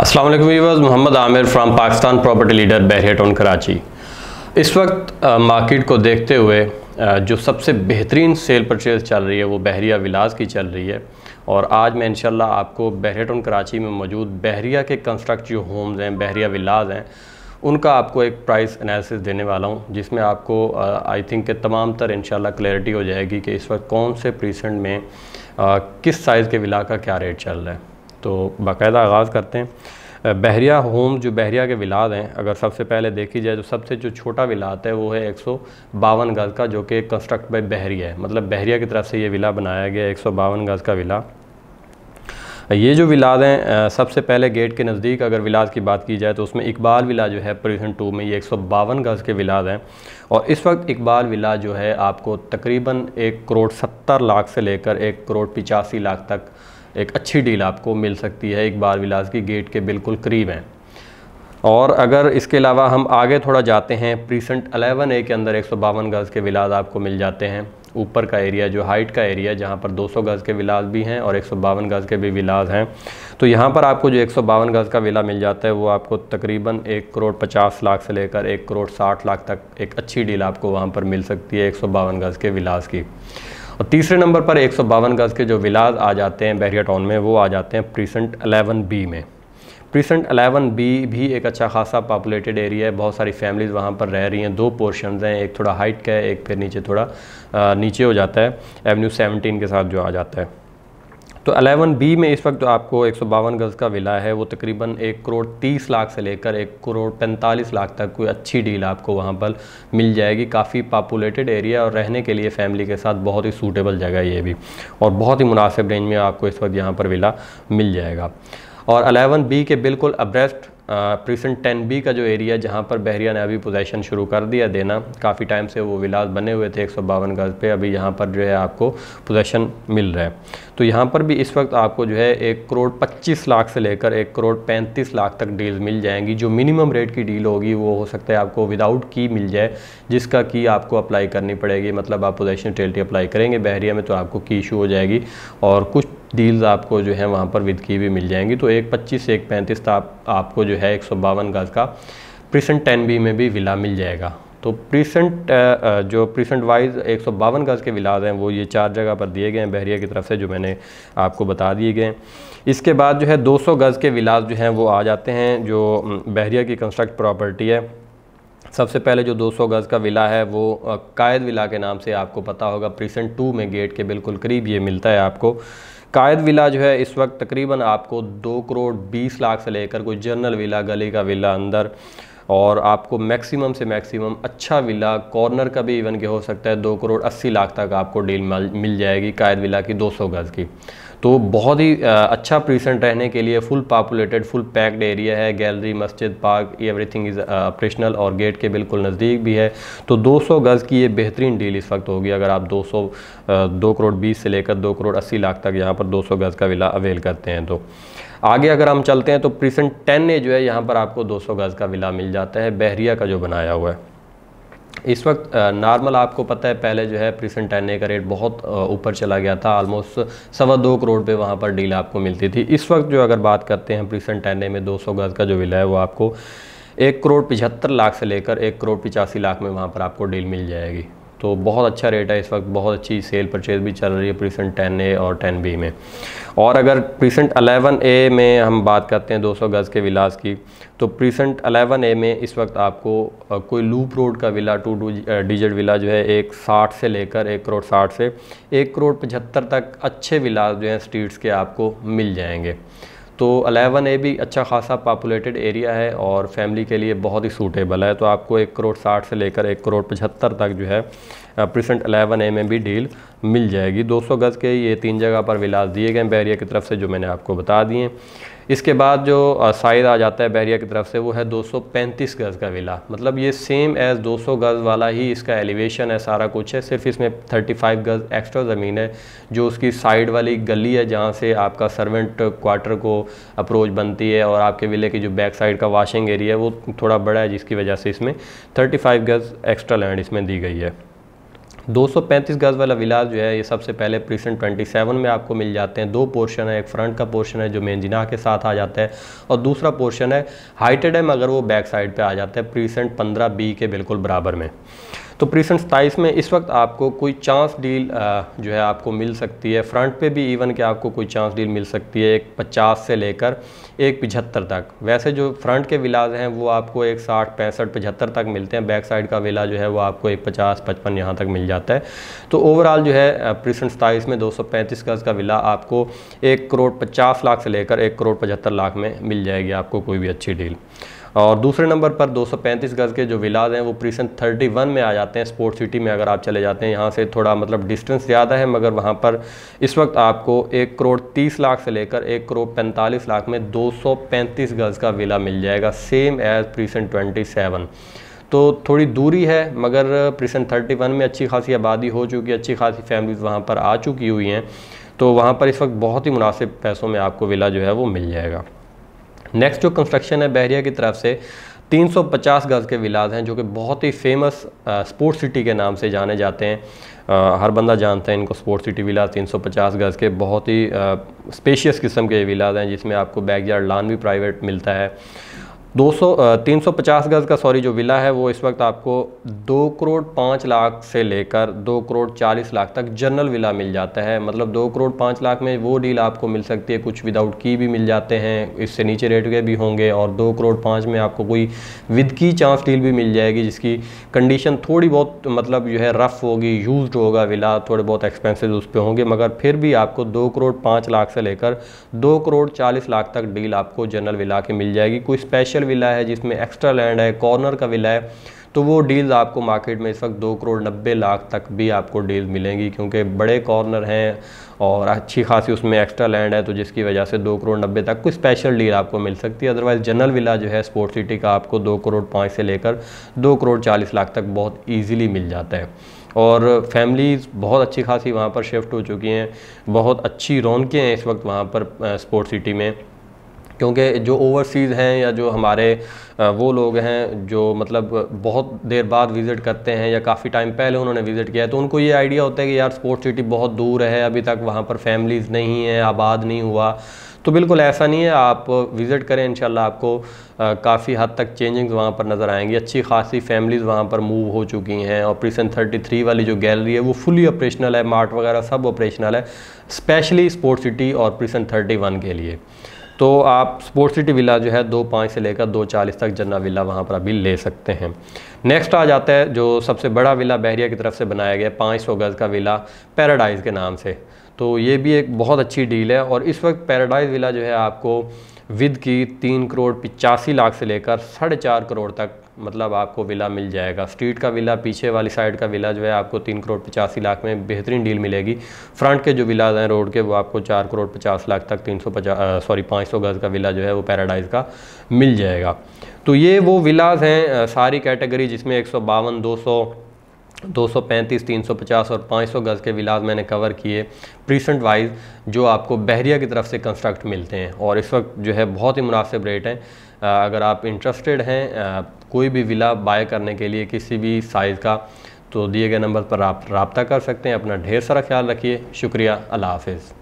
अस्सलाम वालेकुम viewers Mohammad Aamir from Pakistan property leader बैरियट ऑन कराची इस वक्त मार्केट को देखते हुए जो सबसे बेहतरीन सेल परचेज चल रही है वो बहरिया विलास की चल रही है और आज मैं इंशाल्लाह आपको बहरिया कराची में मौजूद बहरिया के कंस्ट्रक्ट जो होम्स हैं बहरिया विलास हैं उनका आपको एक प्राइस एनालिसिस देने वाला हूं जिसमें आपको आई थिंक के तमाम तर इनशाला क्लैरिटी हो जाएगी कि इस वक्त कौन से प्रीसेंट में आ, किस साइज़ के विला का क्या रेट चल रहा है तो बाकायदा आगाज़ करते हैं बहरिया होम जो बहरिया के विलाद हैं अगर सबसे पहले देखी जाए तो सबसे जो छोटा विलाद है वो है एक सौ बावन गज़ का जो कि कंस्ट्रक्ट बाई बहरिया है मतलब बहरिया की तरफ से ये विला बनाया गया एक सौ बावन गज़ का विला ये जो विलाद हैं सबसे पहले गेट के नज़दीक अगर विलाद की बात की जाए तो उसमें इकबाल विला जो है प्रोविजन टू में ये एक सौ बावन गज़ के विलाद हैं और इस वक्त इकबाल विला जो है आपको तकरीबन एक करोड़ सत्तर लाख से लेकर एक करोड़ पिचासी लाख तक एक अच्छी डील आपको मिल सकती है एक बार विलास की गेट के बिल्कुल करीब हैं और अगर इसके अलावा हम आगे थोड़ा जाते हैं प्रीसेंट अलेवन ए के अंदर एक सौ बावन गज़ के विलास आपको मिल जाते हैं ऊपर का एरिया जो हाइट का एरिया जहाँ पर 200 गज़ के विलास भी हैं और एक सौ बावन गज़ के भी विलास हैं तो यहाँ पर आपको जो एक सौ बावन गज़ का विला मिल जाता है वो आपको तकरीबन एक करोड़ पचास लाख से लेकर एक करोड़ साठ लाख तक एक अच्छी डील आपको वहाँ पर मिल सकती है एक सौ बावन गज़ के विलास की और तीसरे नंबर पर एक सौ गज़ के जो विलाज आ जाते हैं बहरिया टाउन में वो आ जाते हैं प्रीसेंट अलेवन बी में प्रीसेंट अलेवन बी भी एक अच्छा खासा पॉपुलेटेड एरिया है बहुत सारी फैमिलीज़ वहाँ पर रह रही हैं दो पोर्शन हैं एक थोड़ा हाइट का है एक फिर नीचे थोड़ा आ, नीचे हो जाता है एवेन्यू सेवनटीन के साथ जो आ जाता है तो अलेवन बी में इस वक्त जो आपको एक गज़ का विला है वो तकरीबन एक करोड़ तीस लाख से लेकर एक करोड़ पैंतालीस लाख तक कोई अच्छी डील आपको वहाँ पर मिल जाएगी काफ़ी पॉपुलेटेड एरिया और रहने के लिए फैमिली के साथ बहुत ही सूटेबल जगह ये भी और बहुत ही मुनासिब रेंज में आपको इस वक्त यहाँ पर विला मिल जाएगा और अलेवन बी के बिल्कुल अब्रेस्ट प्रीसेंट टेन बी का जो एरिया जहाँ पर बहरिया ने अभी पोजेसन शुरू कर दिया देना काफ़ी टाइम से वो विलास बने हुए थे एक सौ बावन गज़ पे अभी यहाँ पर जो है आपको पोजेसन मिल रहा है तो यहाँ पर भी इस वक्त आपको जो है एक करोड़ पच्चीस लाख से लेकर एक करोड़ पैंतीस लाख तक डील्स मिल जाएंगी जो मिनिमम रेट की डील होगी वो हो सकता है आपको विदाउट की मिल जाए जिसका की आपको अप्लाई करनी पड़ेगी मतलब आप पोजेसन टेल्टी अप्लाई करेंगे बहरिया में तो आपको की इशू हो जाएगी और कुछ डील्स आपको जो है वहाँ पर विद की भी मिल जाएंगी तो एक पच्चीस से एक पैंतीस तक आपको जो है एक सौ बावन गज़ का प्रीसेंट टेन बी में भी विला मिल जाएगा तो प्रीसेंट जो प्रीसेंट वाइज एक सौ बावन गज़ के विलाज हैं वो ये चार जगह पर दिए गए हैं बहरिया की तरफ से जो मैंने आपको बता दिए गए हैं इसके बाद जो है दो सौ गज़ के विलाज जो हैं वो आ जाते हैं जो बहरिया की कंस्ट्रक्ट प्रॉपर्टी है सबसे पहले जो 200 गज़ का विला है वो कायद विला के नाम से आपको पता होगा प्रीसेंट टू में गेट के बिल्कुल करीब ये मिलता है आपको कायद विला जो है इस वक्त तकरीबन आपको दो करोड़ बीस लाख से लेकर कोई जर्नल विला गली का विला अंदर और आपको मैक्सिमम से मैक्सिमम अच्छा विला कॉर्नर का भी इवन के हो सकता है दो करोड़ अस्सी लाख तक आपको डील मिल जाएगी कायद विला की दो सौ गज़ की तो बहुत ही अच्छा प्रीसेंट रहने के लिए full populated full packed area है गैलरी मस्जिद पार्क एवरीथिंग इज़ ऑपरेशनल और गेट के बिल्कुल नज़दीक भी है तो 200 गज़ की ये बेहतरीन डील इस वक्त होगी अगर आप 200 दो करोड़ 20 से लेकर 2 करोड़ 80 लाख तक यहाँ पर 200 गज़ का विला अवेल करते हैं तो आगे अगर हम चलते हैं तो प्रीसेंट टेन ए जो है यहाँ पर आपको दो गज़ का विला मिल जाता है बहरिया का जो बनाया हुआ है इस वक्त नॉर्मल आपको पता है पहले जो है प्रीसेंट ए का रेट बहुत ऊपर चला गया था ऑलमोस्ट सवा दो करोड़ पे वहाँ पर डील आपको मिलती थी इस वक्त जो अगर बात करते हैं प्रीसेंट ए में 200 गज का जो विला है वो आपको एक करोड़ पिछहत्तर लाख से लेकर एक करोड़ पिचासी लाख में वहाँ पर आपको डील मिल जाएगी तो बहुत अच्छा रेट है इस वक्त बहुत अच्छी सेल परचेज भी चल रही है प्रीसेंट टेन ए और टेन बी में और अगर प्रीसेंट अलेवन ए में हम बात करते हैं 200 गज़ के विलास की तो प्रीसेंट अलेवन ए में इस वक्त आपको कोई लूप रोड का विला टू डिजिट विला जो है एक साठ से लेकर एक करोड़ साठ से एक करोड़ पचहत्तर तक अच्छे विलास जो हैं स्ट्रीट्स के आपको मिल जाएंगे तो अलेवन ए भी अच्छा खासा पॉपुलेटेड एरिया है और फैमिली के लिए बहुत ही सूटेबल है तो आपको एक करोड़ साठ से लेकर एक करोड़ पचहत्तर तक जो है प्रिसेंट अलेवन ए में भी डील मिल जाएगी 200 गज़ के ये तीन जगह पर विलास दिए गए बैरिया की तरफ से जो मैंने आपको बता दिए इसके बाद जो साइज़ आ जाता है बैरिया की तरफ से वो है 235 गज़ का विला मतलब ये सेम एज़ 200 गज़ वाला ही इसका एलिवेशन है सारा कुछ है सिर्फ इसमें 35 गज़ एक्स्ट्रा ज़मीन है जो उसकी साइड वाली गली है जहाँ से आपका सर्वेंट क्वार्टर को अप्रोच बनती है और आपके विले की जो बैक साइड का वाशिंग एरिया है वो थोड़ा बड़ा है जिसकी वजह से इसमें थर्टी गज़ एक्स्ट्रा लैंड इसमें दी गई है 235 गज़ वाला विलास जो है ये सबसे पहले प्रीसेंट 27 में आपको मिल जाते हैं दो पोर्शन है एक फ्रंट का पोर्शन है जो मेनजिना के साथ आ जाता है और दूसरा पोर्शन है हाइटेड है मगर वो बैक साइड पे आ जाता है प्रीसेंट 15 बी के बिल्कुल बराबर में तो प्रीसेंट सताइस में इस वक्त आपको कोई चांस डील जो है आपको मिल सकती है फ्रंट पे भी इवन कि आपको कोई चांस डील मिल सकती है एक पचास से लेकर एक पिछहत्तर तक वैसे जो फ्रंट के विलाज हैं वो आपको एक साठ पैंसठ पचहत्तर तक मिलते हैं बैक साइड का विला जो है वो आपको एक पचास पचपन यहाँ तक मिल जाता है तो ओवरऑल जो है प्रीसेंट सताइस में दो सौ पैंतीस गज का विला आपको एक करोड़ पचास लाख से लेकर एक करोड़ पचहत्तर लाख में मिल जाएगी आपको कोई भी अच्छी डील और दूसरे नंबर पर 235 गज़ के जो विलाज हैं वो प्रीसन 31 में आ जाते हैं स्पोर्ट सिटी में अगर आप चले जाते हैं यहाँ से थोड़ा मतलब डिस्टेंस ज़्यादा है मगर वहाँ पर इस वक्त आपको एक करोड़ तीस लाख से लेकर एक करोड़ पैंतालीस लाख में पैंतीस गज़ का विला मिल जाएगा सेम एज़ प्रीसन सेवन तो थोड़ी दूरी है मगर थर्टी वन में अच्छी खासी आबादी हो चुकी है अच्छी खासी फैमिलीज़ वहाँ पर आ चुकी हुई हैं तो वहाँ पर इस वक्त बहुत ही मुनासिब पैसों में आपको विला जो है वो मिल जाएगा नेक्स्ट जो कंस्ट्रक्शन है बहरिया की तरफ से 350 गज़ के विलाज हैं जो कि बहुत ही फेमस स्पोर्ट्स सिटी के नाम से जाने जाते हैं आ, हर बंदा जानता है इनको स्पोर्ट्स सिटी विलाज 350 गज़ के बहुत ही स्पेशियस किस्म के विलाज हैं जिसमें आपको बैक यार्ड लान भी प्राइवेट मिलता है दो सौ तीन सौ पचास गज़ का सॉरी जो विला है वो इस वक्त आपको दो करोड़ पाँच लाख से लेकर दो करोड़ चालीस लाख तक जनरल विला मिल जाता है मतलब दो करोड़ पाँच लाख में वो डील आपको मिल सकती है कुछ विदाउट की भी मिल जाते हैं इससे नीचे रेट के भी होंगे और दो करोड़ पाँच में आपको कोई विद की चांस डील भी मिल जाएगी जिसकी कंडीशन थोड़ी बहुत मतलब जो है रफ़ होगी यूज होगा विला थोड़े बहुत एक्सपेंसिव उस पर होंगे मगर फिर भी आपको दो करोड़ पाँच लाख से लेकर दो करोड़ चालीस लाख तक डील आपको जनरल विला के मिल जाएगी कोई स्पेशल विला है जिसमें एक्स्ट्रा लैंड है कॉर्नर का विला है तो वो डील्स आपको मार्केट में इस वक्त दो करोड़ नब्बे लाख तक भी आपको डील मिलेंगी क्योंकि बड़े कॉर्नर हैं और अच्छी खासी उसमें एक्स्ट्रा लैंड है तो जिसकी वजह से दो करोड़ नब्बे तक कोई स्पेशल डील आपको मिल सकती है अदरवाइज़ जनरल विला जो है स्पोर्ट सिटी का आपको दो करोड़ पाँच से लेकर दो करोड़ चालीस लाख तक बहुत ईजिली मिल जाता है और फैमिलीज़ बहुत अच्छी खासी वहाँ पर शिफ्ट हो चुकी हैं बहुत अच्छी रौनकें हैं इस वक्त वहाँ पर स्पोर्ट सिटी में क्योंकि जो ओवरसीज़ हैं या जो हमारे वो लोग हैं जो मतलब बहुत देर बाद विज़िट करते हैं या काफ़ी टाइम पहले उन्होंने विज़िट किया है तो उनको ये आइडिया होता है कि यार स्पोर्ट्स सिटी बहुत दूर है अभी तक वहाँ पर फैमिलीज़ नहीं हैं आबाद नहीं हुआ तो बिल्कुल ऐसा नहीं है आप विज़िट करें इंशाल्लाह आपको काफ़ी हद तक चेंजिंग्स वहाँ पर नज़र आएंगी अच्छी खासी फैमिलीज़ वहाँ पर मूव हो चुकी हैं और प्रीसेंट थर्टी थ्री वाली जो गैलरी है वो फुली ऑपरेशनल है मार्ट वगैरह सब ऑपरेशनल है स्पेशली स्पोर्ट्स सिटी और प्रीसन थर्टी वन के लिए तो आप स्पोर्ट सिटी विला जो है दो पाँच से लेकर दो चालीस तक जन्ना विला वहाँ पर अभी ले सकते हैं नेक्स्ट आ जाता है जो सबसे बड़ा विला बहरिया की तरफ से बनाया गया पाँच सौ गज़ का विला पैराडाइज़ के नाम से तो ये भी एक बहुत अच्छी डील है और इस वक्त पैराडाइज़ विला जो है आपको विद की तीन करोड़ पिचासी लाख से लेकर साढ़े चार करोड़ तक मतलब आपको विला मिल जाएगा स्ट्रीट का विला पीछे वाली साइड का विला जो है आपको तीन करोड़ पचासी लाख में बेहतरीन डील मिलेगी फ्रंट के जो विलाज हैं रोड के वो आपको चार करोड़ पचास लाख तक तीन सौ पचास सॉरी पाँच सौ गज़ का विला जो है वो पैराडाइज का मिल जाएगा तो ये वो विलाज हैं सारी कैटेगरी जिसमें एक सौ बावन दो सौ 235, 350 और 500 गज़ के विलाज मैंने कवर किए प्रीसेंट वाइज जो आपको बहरिया की तरफ से कंस्ट्रक्ट मिलते हैं और इस वक्त जो है बहुत ही मुनासिब रेट हैं अगर आप इंटरेस्टेड हैं कोई भी विला बाय करने के लिए किसी भी साइज़ का तो दिए गए नंबर पर आप रबता कर सकते हैं अपना ढेर सारा ख्याल रखिए शुक्रिया अल्लाह हाफिज़